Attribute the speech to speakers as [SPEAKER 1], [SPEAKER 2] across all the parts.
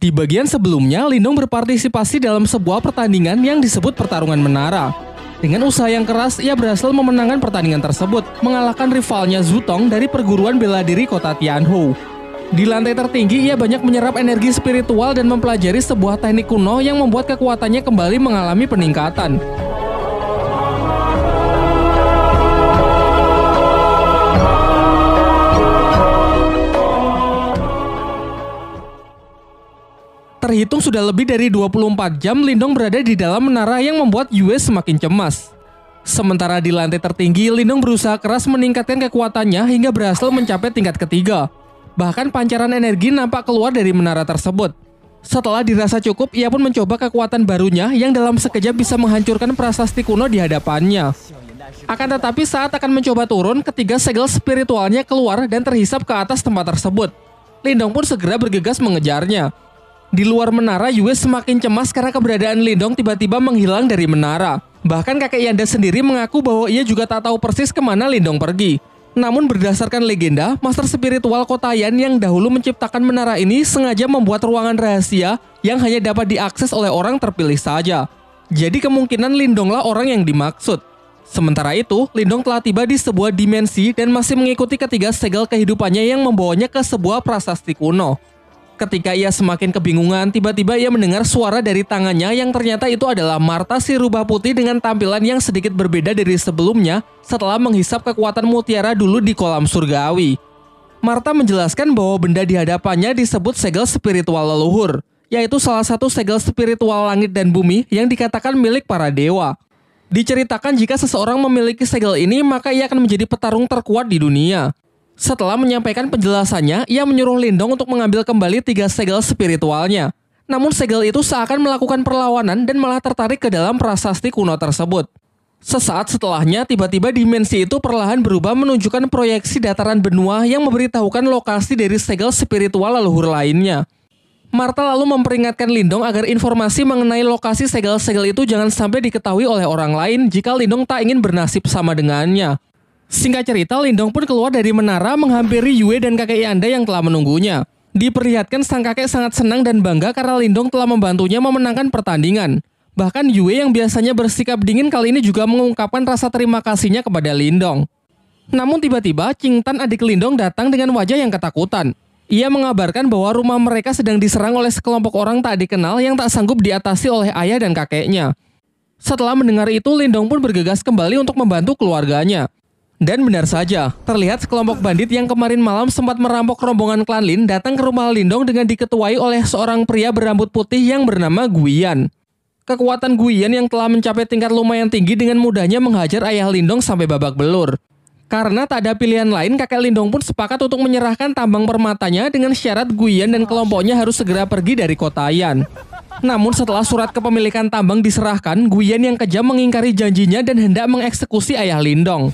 [SPEAKER 1] Di bagian sebelumnya, Lindong berpartisipasi dalam sebuah pertandingan yang disebut pertarungan menara. Dengan usaha yang keras, ia berhasil memenangkan pertandingan tersebut, mengalahkan rivalnya Zutong dari perguruan bela diri kota Tianhu. Di lantai tertinggi, ia banyak menyerap energi spiritual dan mempelajari sebuah teknik kuno yang membuat kekuatannya kembali mengalami peningkatan. dihitung sudah lebih dari 24 jam Lindong berada di dalam menara yang membuat US semakin cemas. Sementara di lantai tertinggi, Lindong berusaha keras meningkatkan kekuatannya hingga berhasil mencapai tingkat ketiga. Bahkan pancaran energi nampak keluar dari menara tersebut. Setelah dirasa cukup, ia pun mencoba kekuatan barunya yang dalam sekejap bisa menghancurkan prasasti kuno di hadapannya. Akan tetapi saat akan mencoba turun, ketiga segel spiritualnya keluar dan terhisap ke atas tempat tersebut. Lindong pun segera bergegas mengejarnya. Di luar menara, US semakin cemas karena keberadaan Lindong tiba-tiba menghilang dari menara. Bahkan kakek Yanda sendiri mengaku bahwa ia juga tak tahu persis kemana Lindong pergi. Namun berdasarkan legenda, Master Spiritual Kota Yan yang dahulu menciptakan menara ini sengaja membuat ruangan rahasia yang hanya dapat diakses oleh orang terpilih saja. Jadi kemungkinan Lindonglah orang yang dimaksud. Sementara itu, Lindong telah tiba di sebuah dimensi dan masih mengikuti ketiga segel kehidupannya yang membawanya ke sebuah prasasti kuno. Ketika ia semakin kebingungan, tiba-tiba ia mendengar suara dari tangannya yang ternyata itu adalah Marta si rubah putih dengan tampilan yang sedikit berbeda dari sebelumnya setelah menghisap kekuatan mutiara dulu di kolam surgawi. Marta menjelaskan bahwa benda di hadapannya disebut segel spiritual leluhur, yaitu salah satu segel spiritual langit dan bumi yang dikatakan milik para dewa. Diceritakan jika seseorang memiliki segel ini, maka ia akan menjadi petarung terkuat di dunia. Setelah menyampaikan penjelasannya, ia menyuruh Lindong untuk mengambil kembali tiga segel spiritualnya. Namun segel itu seakan melakukan perlawanan dan malah tertarik ke dalam prasasti kuno tersebut. Sesaat setelahnya, tiba-tiba dimensi itu perlahan berubah menunjukkan proyeksi dataran benua yang memberitahukan lokasi dari segel spiritual leluhur lainnya. Marta lalu memperingatkan Lindong agar informasi mengenai lokasi segel-segel itu jangan sampai diketahui oleh orang lain jika Lindong tak ingin bernasib sama dengannya. Singkat cerita, Lindong pun keluar dari menara menghampiri Yue dan kakek Yanda yang telah menunggunya. Diperlihatkan sang kakek sangat senang dan bangga karena Lindong telah membantunya memenangkan pertandingan. Bahkan Yue yang biasanya bersikap dingin kali ini juga mengungkapkan rasa terima kasihnya kepada Lindong. Namun tiba-tiba, Cingtan adik Lindong datang dengan wajah yang ketakutan. Ia mengabarkan bahwa rumah mereka sedang diserang oleh sekelompok orang tak dikenal yang tak sanggup diatasi oleh ayah dan kakeknya. Setelah mendengar itu, Lindong pun bergegas kembali untuk membantu keluarganya. Dan benar saja, terlihat sekelompok bandit yang kemarin malam sempat merampok rombongan klan Lin datang ke rumah Lindong dengan diketuai oleh seorang pria berambut putih yang bernama Guian. Kekuatan Guian yang telah mencapai tingkat lumayan tinggi dengan mudahnya menghajar ayah Lindong sampai babak belur. Karena tak ada pilihan lain, kakek Lindong pun sepakat untuk menyerahkan tambang permatanya dengan syarat Guian dan kelompoknya harus segera pergi dari kota Yan. Namun setelah surat kepemilikan tambang diserahkan, Guian yang kejam mengingkari janjinya dan hendak mengeksekusi ayah Lindong.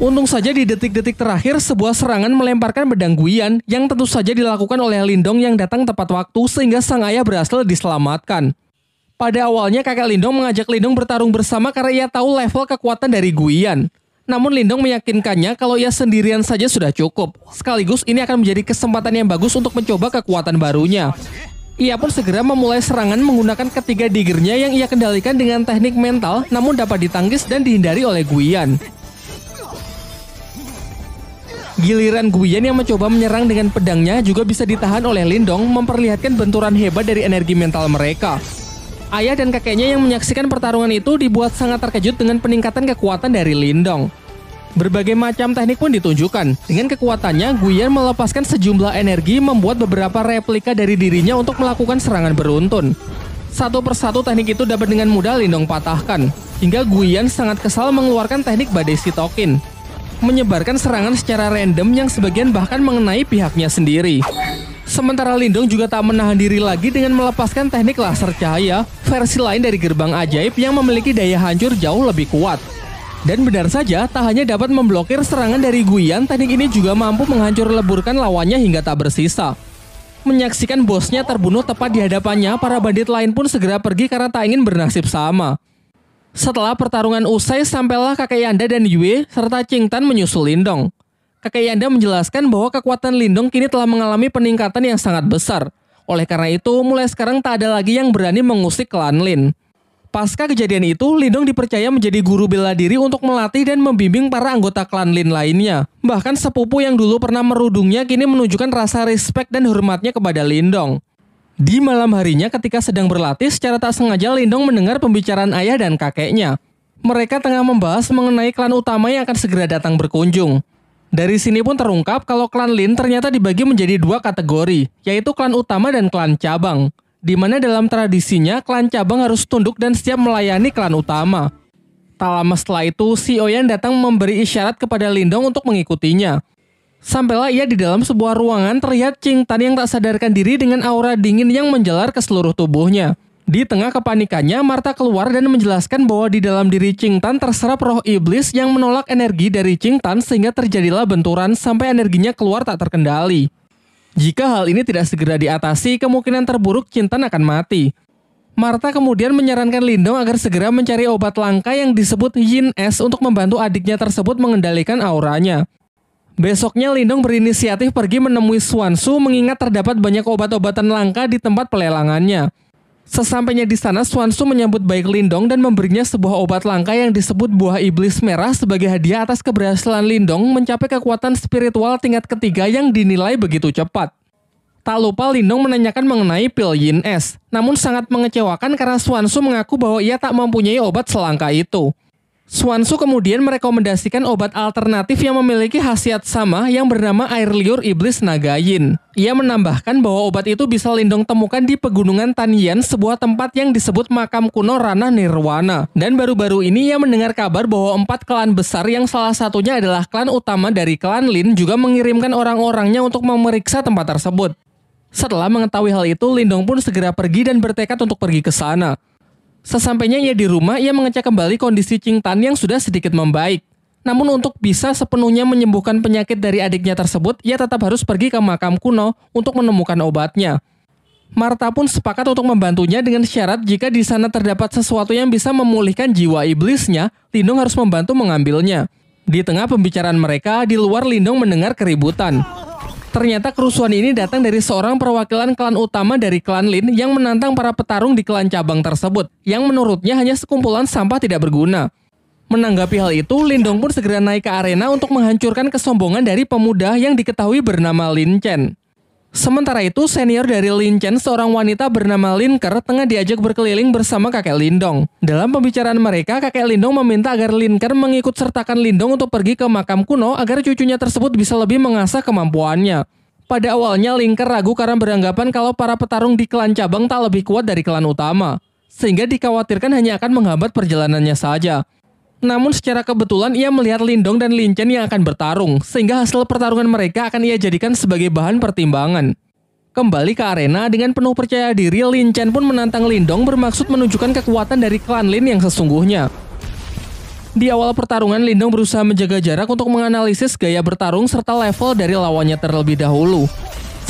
[SPEAKER 1] Untung saja di detik-detik terakhir sebuah serangan melemparkan pedang Guian yang tentu saja dilakukan oleh Lindong yang datang tepat waktu sehingga sang ayah berhasil diselamatkan. Pada awalnya kakak Lindong mengajak Lindong bertarung bersama karena ia tahu level kekuatan dari Guian. Namun Lindong meyakinkannya kalau ia sendirian saja sudah cukup. Sekaligus ini akan menjadi kesempatan yang bagus untuk mencoba kekuatan barunya. Ia pun segera memulai serangan menggunakan ketiga digernya yang ia kendalikan dengan teknik mental namun dapat ditangkis dan dihindari oleh Guian. Giliran Guian yang mencoba menyerang dengan pedangnya juga bisa ditahan oleh Lindong memperlihatkan benturan hebat dari energi mental mereka. Ayah dan kakeknya yang menyaksikan pertarungan itu dibuat sangat terkejut dengan peningkatan kekuatan dari Lindong. Berbagai macam teknik pun ditunjukkan. Dengan kekuatannya, Guyan melepaskan sejumlah energi membuat beberapa replika dari dirinya untuk melakukan serangan beruntun. Satu persatu teknik itu dapat dengan mudah Lindong patahkan, hingga Guyan sangat kesal mengeluarkan teknik badai sitokin. Menyebarkan serangan secara random yang sebagian bahkan mengenai pihaknya sendiri. Sementara Lindong juga tak menahan diri lagi dengan melepaskan teknik laser cahaya, versi lain dari gerbang ajaib yang memiliki daya hancur jauh lebih kuat. Dan benar saja, tak hanya dapat memblokir serangan dari Guyan, teknik ini juga mampu menghancur leburkan lawannya hingga tak bersisa. Menyaksikan bosnya terbunuh tepat di hadapannya, para bandit lain pun segera pergi karena tak ingin bernasib sama. Setelah pertarungan usai, sampailah kakek Yanda dan Yue serta Qingtan menyusul Lindong. Kakek Yanda menjelaskan bahwa kekuatan Lindong kini telah mengalami peningkatan yang sangat besar. Oleh karena itu, mulai sekarang tak ada lagi yang berani mengusik klan Lin. Pasca kejadian itu, Lindong dipercaya menjadi guru bela diri untuk melatih dan membimbing para anggota klan Lin lainnya. Bahkan sepupu yang dulu pernah merudungnya kini menunjukkan rasa respect dan hormatnya kepada Lindong. Di malam harinya ketika sedang berlatih, secara tak sengaja Lindong mendengar pembicaraan ayah dan kakeknya. Mereka tengah membahas mengenai klan utama yang akan segera datang berkunjung. Dari sini pun terungkap kalau klan Lin ternyata dibagi menjadi dua kategori, yaitu klan utama dan klan cabang di mana dalam tradisinya klan cabang harus tunduk dan setiap melayani klan utama. Tak lama setelah itu, si Oyan datang memberi isyarat kepada Lindong untuk mengikutinya. Sampailah ia di dalam sebuah ruangan terlihat Ching Tan yang tak sadarkan diri dengan aura dingin yang menjelar ke seluruh tubuhnya. Di tengah kepanikannya, Marta keluar dan menjelaskan bahwa di dalam diri Ching Tan terserap roh iblis yang menolak energi dari Ching Tan sehingga terjadilah benturan sampai energinya keluar tak terkendali. Jika hal ini tidak segera diatasi, kemungkinan terburuk Cintan akan mati. Martha kemudian menyarankan Lindong agar segera mencari obat langka yang disebut Yin S untuk membantu adiknya tersebut mengendalikan auranya. Besoknya Lindong berinisiatif pergi menemui Suansu mengingat terdapat banyak obat-obatan langka di tempat pelelangannya. Sesampainya di sana, Swansu menyambut baik Lindong dan memberinya sebuah obat langka yang disebut buah iblis merah sebagai hadiah atas keberhasilan Lindong mencapai kekuatan spiritual tingkat ketiga yang dinilai begitu cepat. Tak lupa Lindong menanyakan mengenai pil Yin Es, namun sangat mengecewakan karena Swansu mengaku bahwa ia tak mempunyai obat selangka itu. Swansu kemudian merekomendasikan obat alternatif yang memiliki khasiat sama yang bernama air liur iblis nagayin. Ia menambahkan bahwa obat itu bisa Lindong temukan di pegunungan Tanian, sebuah tempat yang disebut makam kuno ranah Nirwana. Dan baru-baru ini ia mendengar kabar bahwa empat klan besar yang salah satunya adalah klan utama dari klan Lin juga mengirimkan orang-orangnya untuk memeriksa tempat tersebut. Setelah mengetahui hal itu, Lindong pun segera pergi dan bertekad untuk pergi ke sana. Sesampainya ia di rumah, ia mengecek kembali kondisi Ching Tan yang sudah sedikit membaik. Namun untuk bisa sepenuhnya menyembuhkan penyakit dari adiknya tersebut, ia tetap harus pergi ke makam kuno untuk menemukan obatnya. Marta pun sepakat untuk membantunya dengan syarat jika di sana terdapat sesuatu yang bisa memulihkan jiwa iblisnya, Lindung harus membantu mengambilnya. Di tengah pembicaraan mereka, di luar Lindung mendengar keributan. Ternyata kerusuhan ini datang dari seorang perwakilan klan utama dari klan Lin yang menantang para petarung di klan cabang tersebut, yang menurutnya hanya sekumpulan sampah tidak berguna. Menanggapi hal itu, Lin Dong pun segera naik ke arena untuk menghancurkan kesombongan dari pemuda yang diketahui bernama Lin Chen. Sementara itu, senior dari Lin Chen, seorang wanita bernama Linker, tengah diajak berkeliling bersama kakek Lindong. Dalam pembicaraan mereka, kakek Lindong meminta agar Linker mengikut sertakan Lindong untuk pergi ke makam kuno agar cucunya tersebut bisa lebih mengasah kemampuannya. Pada awalnya, Linker ragu karena beranggapan kalau para petarung di klan cabang tak lebih kuat dari klan utama, sehingga dikhawatirkan hanya akan menghambat perjalanannya saja. Namun secara kebetulan ia melihat Lindong dan Lin Chen yang akan bertarung, sehingga hasil pertarungan mereka akan ia jadikan sebagai bahan pertimbangan. Kembali ke arena dengan penuh percaya diri, Lin Chen pun menantang Lindong bermaksud menunjukkan kekuatan dari klan Lin yang sesungguhnya. Di awal pertarungan, Lindong berusaha menjaga jarak untuk menganalisis gaya bertarung serta level dari lawannya terlebih dahulu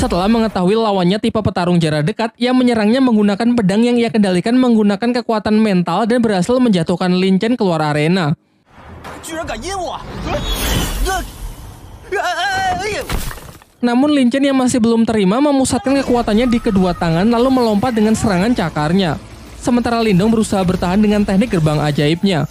[SPEAKER 1] setelah mengetahui lawannya tipe petarung jarak dekat yang menyerangnya menggunakan pedang yang ia kendalikan menggunakan kekuatan mental dan berhasil menjatuhkan Lin Chen keluar arena. Namun Lin Chen yang masih belum terima memusatkan kekuatannya di kedua tangan lalu melompat dengan serangan cakarnya. Sementara Lindong berusaha bertahan dengan teknik gerbang ajaibnya.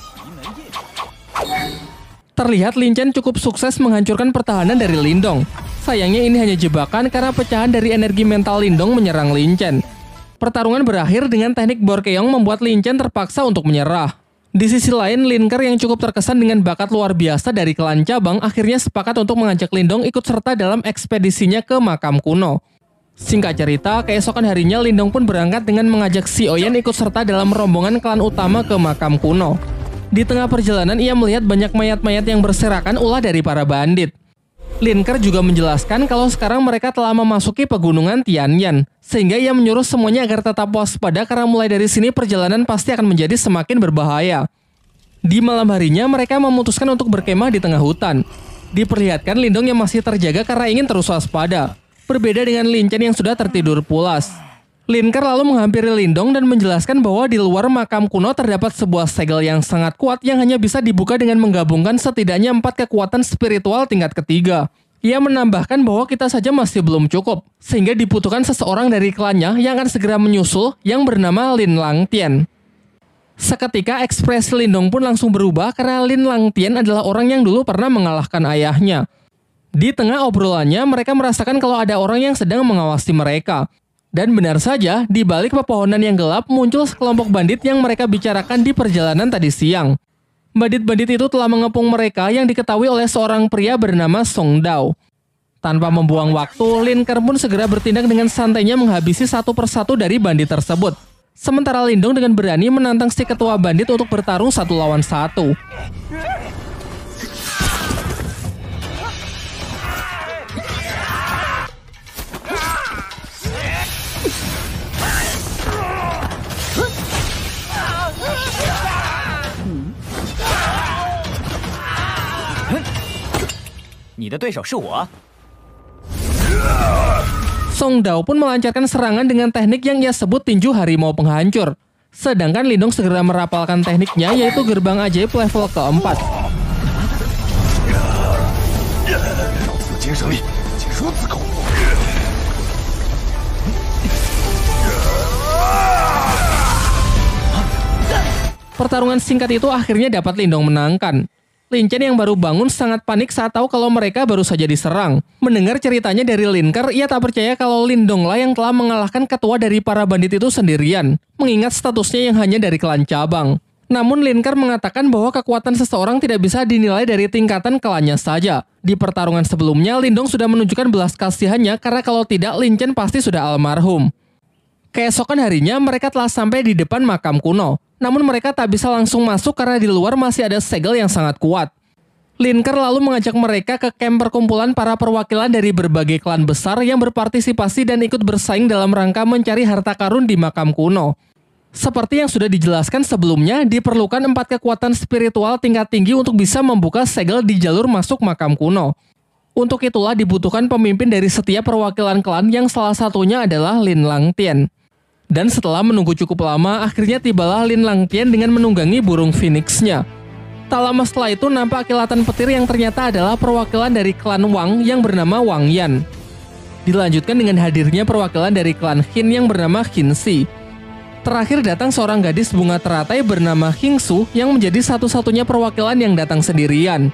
[SPEAKER 1] Terlihat Lin Chen cukup sukses menghancurkan pertahanan dari Lindong. Sayangnya ini hanya jebakan karena pecahan dari energi mental Lindong menyerang Lin Chen. Pertarungan berakhir dengan teknik Borkeong membuat Lin Chen terpaksa untuk menyerah. Di sisi lain, Linker yang cukup terkesan dengan bakat luar biasa dari klan cabang akhirnya sepakat untuk mengajak Lindong ikut serta dalam ekspedisinya ke makam kuno. Singkat cerita, keesokan harinya Lindong pun berangkat dengan mengajak Si Oyen ikut serta dalam rombongan klan utama ke makam kuno. Di tengah perjalanan, ia melihat banyak mayat-mayat yang berserakan ulah dari para bandit. Linker juga menjelaskan kalau sekarang mereka telah memasuki pegunungan Tianyan, sehingga ia menyuruh semuanya agar tetap waspada karena mulai dari sini perjalanan pasti akan menjadi semakin berbahaya. Di malam harinya, mereka memutuskan untuk berkemah di tengah hutan. Diperlihatkan Lindong yang masih terjaga karena ingin terus waspada, berbeda dengan Lincen yang sudah tertidur pulas. Linker lalu menghampiri Lindong dan menjelaskan bahwa di luar makam kuno terdapat sebuah segel yang sangat kuat yang hanya bisa dibuka dengan menggabungkan setidaknya empat kekuatan spiritual tingkat ketiga. Ia menambahkan bahwa kita saja masih belum cukup, sehingga dibutuhkan seseorang dari klannya yang akan segera menyusul yang bernama Lin Lang Tian. Seketika ekspresi Lindong pun langsung berubah karena Lin Lang Tian adalah orang yang dulu pernah mengalahkan ayahnya. Di tengah obrolannya, mereka merasakan kalau ada orang yang sedang mengawasi mereka. Dan benar saja, di balik pepohonan yang gelap muncul sekelompok bandit yang mereka bicarakan di perjalanan tadi siang. Bandit-bandit itu telah mengepung mereka yang diketahui oleh seorang pria bernama Song Dao. Tanpa membuang waktu, Lin Ker pun segera bertindak dengan santainya menghabisi satu persatu dari bandit tersebut. Sementara Lindong dengan berani menantang si ketua bandit untuk bertarung satu lawan satu. 的对手是我。Song Dao pun melancarkan serangan dengan teknik yang ia sebut tinju harimau penghancur. Sedangkan Lindong segera merapalkan tekniknya yaitu gerbang ajaib level keempat. Pertarungan singkat itu akhirnya dapat Lindong menangkan. Lincen yang baru bangun sangat panik saat tahu kalau mereka baru saja diserang. Mendengar ceritanya dari Linker, ia tak percaya kalau Lindongla yang telah mengalahkan ketua dari para bandit itu sendirian, mengingat statusnya yang hanya dari klan cabang. Namun Linker mengatakan bahwa kekuatan seseorang tidak bisa dinilai dari tingkatan kelannya saja. Di pertarungan sebelumnya, Lindong sudah menunjukkan belas kasihannya karena kalau tidak Linchen pasti sudah almarhum. Keesokan harinya mereka telah sampai di depan makam kuno, namun mereka tak bisa langsung masuk karena di luar masih ada segel yang sangat kuat. Linker lalu mengajak mereka ke kamp perkumpulan para perwakilan dari berbagai klan besar yang berpartisipasi dan ikut bersaing dalam rangka mencari harta karun di makam kuno. Seperti yang sudah dijelaskan sebelumnya, diperlukan empat kekuatan spiritual tingkat tinggi untuk bisa membuka segel di jalur masuk makam kuno. Untuk itulah dibutuhkan pemimpin dari setiap perwakilan klan yang salah satunya adalah Lin Lang Tian. Dan setelah menunggu cukup lama, akhirnya tibalah Lin Langtian dengan menunggangi burung phoenixnya. Tak lama setelah itu nampak kilatan petir yang ternyata adalah perwakilan dari klan Wang yang bernama Wang Yan. Dilanjutkan dengan hadirnya perwakilan dari klan Qin yang bernama Qin Si. Terakhir datang seorang gadis bunga teratai bernama Qing Su yang menjadi satu-satunya perwakilan yang datang sendirian.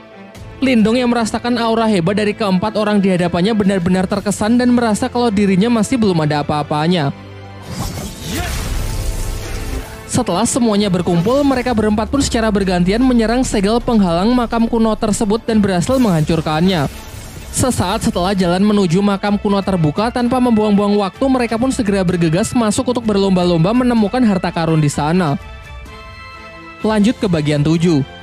[SPEAKER 1] Lindong yang merasakan aura hebat dari keempat orang di hadapannya benar-benar terkesan dan merasa kalau dirinya masih belum ada apa-apanya. Setelah semuanya berkumpul, mereka berempat pun secara bergantian menyerang segel penghalang makam kuno tersebut dan berhasil menghancurkannya. Sesaat setelah jalan menuju makam kuno terbuka tanpa membuang-buang waktu, mereka pun segera bergegas masuk untuk berlomba-lomba menemukan harta karun di sana. Lanjut ke bagian 7.